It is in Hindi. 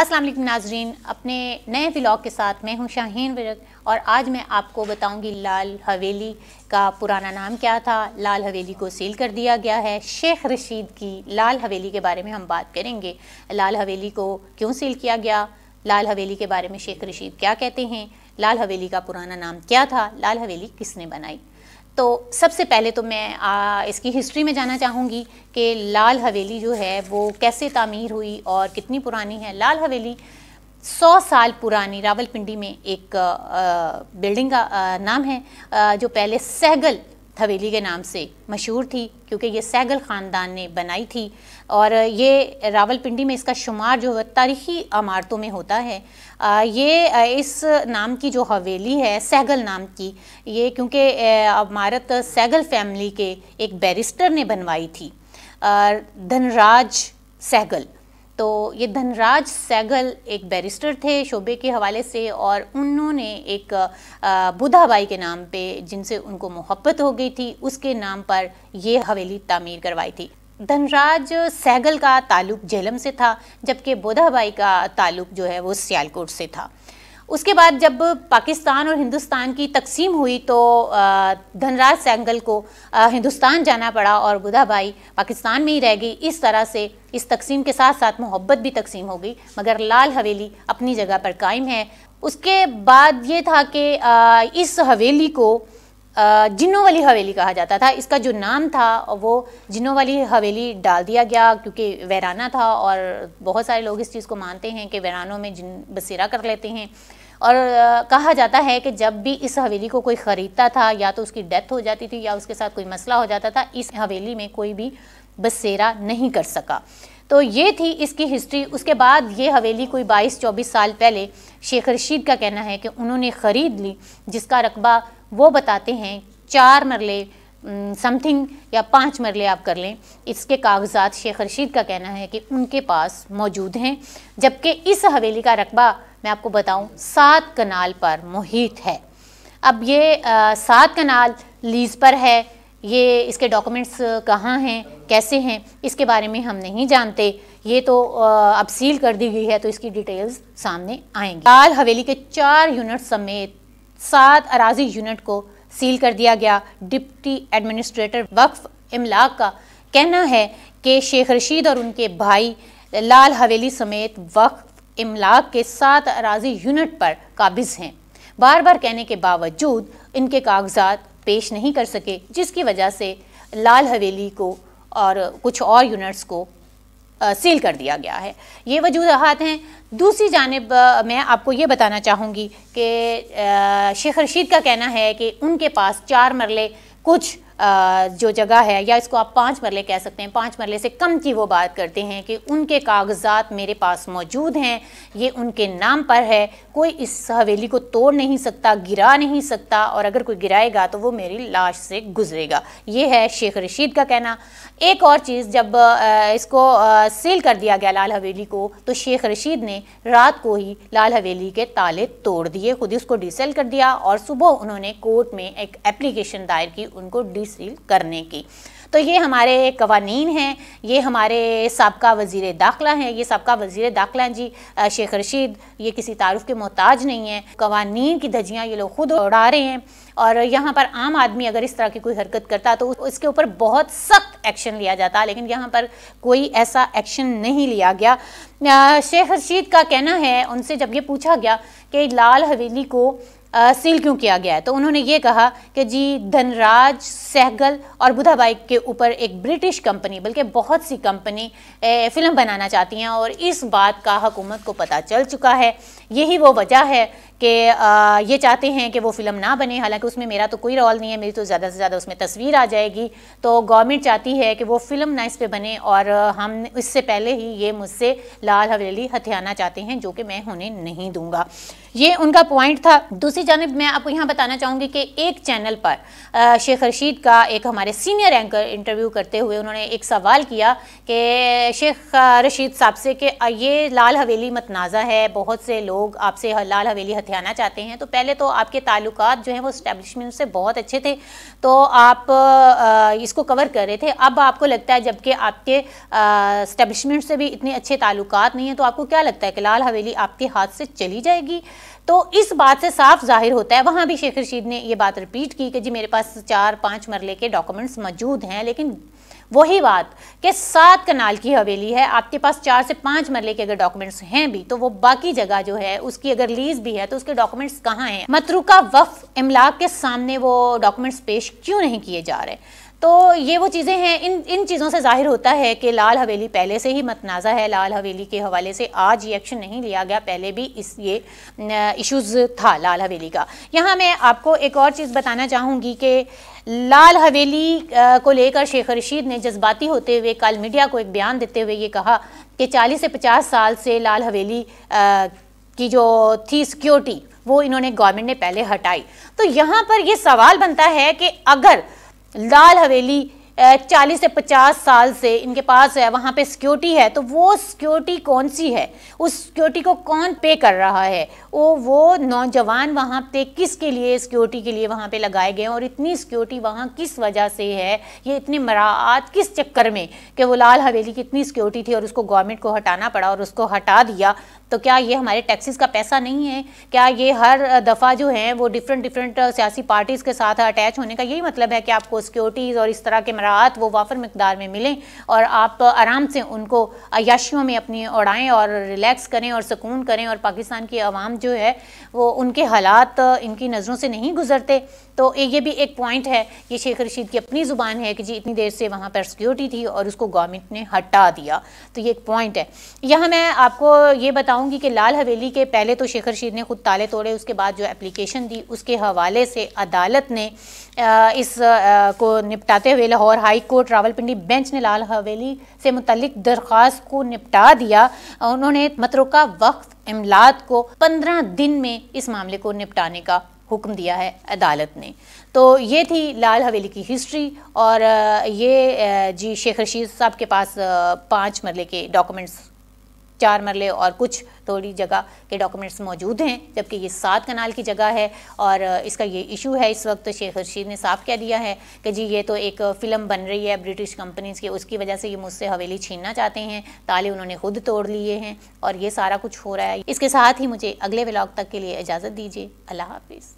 असलम नाजरीन अपने नए ब्लॉग के साथ मैं हूं शाहीन विरक और आज मैं आपको बताऊंगी लाल हवेली का पुराना नाम क्या था लाल हवेली को सील कर दिया गया है शेख रशीद की लाल हवेली के बारे में हम बात करेंगे लाल हवेली को क्यों सील किया गया लाल हवेली के बारे में शेख रशीद क्या कहते हैं लाल हवेली का पुराना नाम क्या था लाल हवेली किसने बनाई तो सबसे पहले तो मैं आ, इसकी हिस्ट्री में जाना चाहूँगी कि लाल हवेली जो है वो कैसे तामीर हुई और कितनी पुरानी है लाल हवेली सौ साल पुरानी रावलपिंडी में एक आ, बिल्डिंग का नाम है आ, जो पहले सहगल हवेली के नाम से मशहूर थी क्योंकि ये सैगल ख़ानदान ने बनाई थी और ये रावलपिंडी में इसका शुमार जो तारीखी इमारतों में होता है ये इस नाम की जो हवेली है सैगल नाम की ये क्योंकि इमारत सैगल फैमिली के एक बैरिस्टर ने बनवाई थी धनराज सैगल तो ये धनराज सैगल एक बैरिस्टर थे शोबे के हवाले से और उन्होंने एक बुधाबाई के नाम पे जिनसे उनको मोहब्बत हो गई थी उसके नाम पर ये हवेली तामीर करवाई थी धनराज सैगल का ताल्लुक झेलम से था जबकि बोधाबाई का ताल्लुक जो है वो सियालकोट से था उसके बाद जब पाकिस्तान और हिंदुस्तान की तकसीम हुई तो धनराज सैंगल को हिंदुस्तान जाना पड़ा और बुधा भाई पाकिस्तान में ही रह गई इस तरह से इस तकसीम के साथ साथ मोहब्बत भी तकसीम हो गई मगर लाल हवेली अपनी जगह पर कायम है उसके बाद ये था कि इस हवेली को जिन्नों वाली हवेली कहा जाता था इसका जो नाम था वो जिन्नों वाली हवेली डाल दिया गया क्योंकि वैराना था और बहुत सारे लोग इस चीज़ को मानते हैं कि वैरानों में जिन बसेरा कर लेते हैं और कहा जाता है कि जब भी इस हवेली को कोई ख़रीदता था या तो उसकी डेथ हो जाती थी या उसके साथ कोई मसला हो जाता था इस हवेली में कोई भी बसेरा नहीं कर सका तो ये थी इसकी हिस्ट्री उसके बाद ये हवेली कोई 22-24 साल पहले शेख रशीद का कहना है कि उन्होंने ख़रीद ली जिसका रकबा वो बताते हैं चार मरले समथिंग या पांच मरले आप कर लें इसके कागजात शेख रशीद का कहना है कि उनके पास मौजूद हैं जबकि इस हवेली का रकबा मैं आपको बताऊं सात कनाल पर मुहित है अब ये सात कनाल लीज पर है ये इसके डॉक्यूमेंट्स कहाँ हैं कैसे हैं इसके बारे में हम नहीं जानते ये तो अब सील कर दी गई है तो इसकी डिटेल्स सामने आएंगी लाल हवेली के चार यूनिट समेत सात अराजी यूनिट को सील कर दिया गया डिप्टी एडमिनिस्ट्रेटर वक्फ इमलाक का कहना है कि शेख रशीद और उनके भाई लाल हवेली समेत वक्फ इमलाक के सात अराजी यूनिट पर काबिज हैं बार बार कहने के बावजूद इनके कागजात पेश नहीं कर सके जिसकी वजह से लाल हवेली को और कुछ और यूनिट्स को सील कर दिया गया है ये वजूहत हैं दूसरी जानब मैं आपको ये बताना चाहूँगी कि शेख रशीद का कहना है कि उनके पास चार मरले कुछ जो जगह है या इसको आप पाँच मरले कह सकते हैं पाँच मरले से कम की वो बात करते हैं कि उनके कागजात मेरे पास मौजूद हैं ये उनके नाम पर है कोई इस हवेली को तोड़ नहीं सकता गिरा नहीं सकता और अगर कोई गिराएगा तो वो मेरी लाश से गुजरेगा ये है शेख रशीद का कहना एक और चीज़ जब इसको सील कर दिया गया लाल हवेली को तो शेख रशीद ने रात को ही लाल हवेली के ताले तोड़ दिए खुद ही उसको डिसेल कर दिया और सुबह उन्होंने कोर्ट में एक एप्लीकेशन दायर की उनको डी सील करने की तो ये हमारे कवानीन हैं ये हमारे सबका वजीर दाखिला हैं ये सबका वजीर दाखिला हैं जी शेख रशीद ये किसी तारफ़ के मोहताज नहीं है कवानीन की धजियाँ ये लोग खुद उड़ा रहे हैं और यहाँ पर आम आदमी अगर इस तरह की कोई हरकत करता तो उसके ऊपर बहुत सख्त एक्शन लिया जाता लेकिन यहाँ पर कोई ऐसा एक्शन नहीं लिया गया शेख रशीद का कहना है उनसे जब ये पूछा गया कि लाल हवेली को आ, सील क्यों किया गया है तो उन्होंने ये कहा कि जी धनराज सहगल और बुधाबाई के ऊपर एक ब्रिटिश कंपनी बल्कि बहुत सी कंपनी फ़िल्म बनाना चाहती हैं और इस बात का हुकूमत को पता चल चुका है यही वो वजह है कि ये चाहते हैं कि वो फिल्म ना बने हालांकि उसमें मेरा तो कोई रोल नहीं है मेरी तो ज़्यादा से ज़्यादा उसमें तस्वीर आ जाएगी तो गवर्नमेंट चाहती है कि वो फिल्म ना इस पर बने और हम इससे पहले ही ये मुझसे लाल हवेली हथियाना चाहते हैं जो कि मैं होने नहीं दूंगा ये उनका पॉइंट था दूसरी जानब मैं आपको यहाँ बताना चाहूँगी कि एक चैनल पर शेख रशीद का एक हमारे सीनियर एंकर इंटरव्यू करते हुए उन्होंने एक सवाल किया कि शेख रशीद साहब से कि ये लाल हवेली मतनाज़ा है बहुत से लोग आपसे लाल हवेली ध्याना चाहते हैं तो पहले तो आपके ताल्लुक जो हैं वो इस्टेब्लिशमेंट से बहुत अच्छे थे तो आप इसको कवर कर रहे थे अब आपको लगता है जबकि आपके इस्टेब्लिशमेंट से भी इतने अच्छे ताल्लुक नहीं हैं तो आपको क्या लगता है कि लाल हवेली आपके हाथ से चली जाएगी तो इस बात से साफ जाहिर होता है वहाँ भी शेख रशीद ने ये बात रिपीट की कि जी मेरे पास चार पाँच मरले के डॉक्यूमेंट्स मौजूद हैं लेकिन वही बात कि सात कनाल की हवेली है आपके पास चार से पाँच मरले के अगर डॉक्यूमेंट्स हैं भी तो वो बाकी जगह जो है उसकी अगर लीज भी है तो उसके डॉक्यूमेंट्स कहाँ हैं मतरुका वफ इमलाक के सामने वो डॉक्यूमेंट्स पेश क्यों नहीं किए जा रहे तो ये वो चीज़ें हैं इन इन चीज़ों से जाहिर होता है कि लाल हवेली पहले से ही मतनाज़ा है लाल हवेली के हवाले से आज ये एक्शन नहीं लिया गया पहले भी इस ये इशूज़ था लाल हवेली का यहाँ मैं आपको एक और चीज़ बताना चाहूँगी कि लाल हवेली को लेकर शेख रशीद ने जज्बाती होते हुए कल मीडिया को एक बयान देते हुए ये कहा कि 40 से 50 साल से लाल हवेली की जो थी सिक्योरिटी वो इन्होंने गवर्नमेंट ने पहले हटाई तो यहाँ पर ये सवाल बनता है कि अगर लाल हवेली चालीस से पचास साल से इनके पास है वहाँ पे सिक्योरिटी है तो वो सिक्योरिटी कौन सी है उस सिक्योरिटी को कौन पे कर रहा है वो वो नौजवान वहाँ पे किस के लिए सिक्योरिटी के लिए वहाँ पे लगाए गए हैं और इतनी सिक्योरिटी वहाँ किस वजह से है ये इतने मराहत किस चक्कर में कि वो लाल हवेली की इतनी सिक्योरिटी थी और उसको गवर्नमेंट को हटाना पड़ा और उसको हटा दिया तो क्या ये हमारे टैक्सीज का पैसा नहीं है क्या ये हर दफ़ा जो है वो डिफरेंट डिफरेंट सियासी पार्टीज़ के साथ अटैच होने का यही मतलब है कि आपको सिक्योरिटीज़ और इस तरह के मराहत वो वाफर मकदार में मिलें और आप आराम से उनको अयाशियों में अपनी उड़ाएँ और रिलैक्स करें और सुकून करें और पाकिस्तान की आवाम जो है वो उनके हालात इनकी नज़रों से नहीं गुजरते तो ये भी एक पॉइंट है ये शेख रशीद की अपनी ज़ुबान है कि जी इतनी देर से वहाँ पर सिक्योरिटी थी और उसको गवर्नमेंट ने हटा दिया तो ये एक पॉइंट है यहाँ मैं आपको ये बताऊँ बताऊंगी कि लाल हवेली के पहले तो शेखर शीर ने खुद ताले तोड़े उसके बाद जो एप्लीकेशन दी उसके हवाले से अदालत ने इस को निपटाते हुए Lahore high court Rawalpindi bench ने लाल हवेली से मुतलिक दरख्वास्त को निपटा दिया उन्होंने मतरुका वक्त इमलात को पंद्रह दिन में इस मामले को निपटाने का हुक्म दिया है अदालत ने तो ये थी लाल हवेली की हिस्ट्री और ये जी शेखर शीर साहब के पास पांच मरले के डॉक्यूमेंट्स चार मरले और कुछ थोड़ी जगह के डॉक्यूमेंट्स मौजूद हैं जबकि ये सात कनाल की जगह है और इसका ये इशू है इस वक्त तो शेख रशीद ने साफ कह दिया है कि जी ये तो एक फ़िल्म बन रही है ब्रिटिश कंपनीज़ की उसकी वजह से ये मुझसे हवेली छीनना चाहते हैं ताले उन्होंने खुद तोड़ लिए हैं और ये सारा कुछ हो रहा है इसके साथ ही मुझे अगले ब्लॉग तक के लिए इजाज़त दीजिए अल्लाह हाफिज़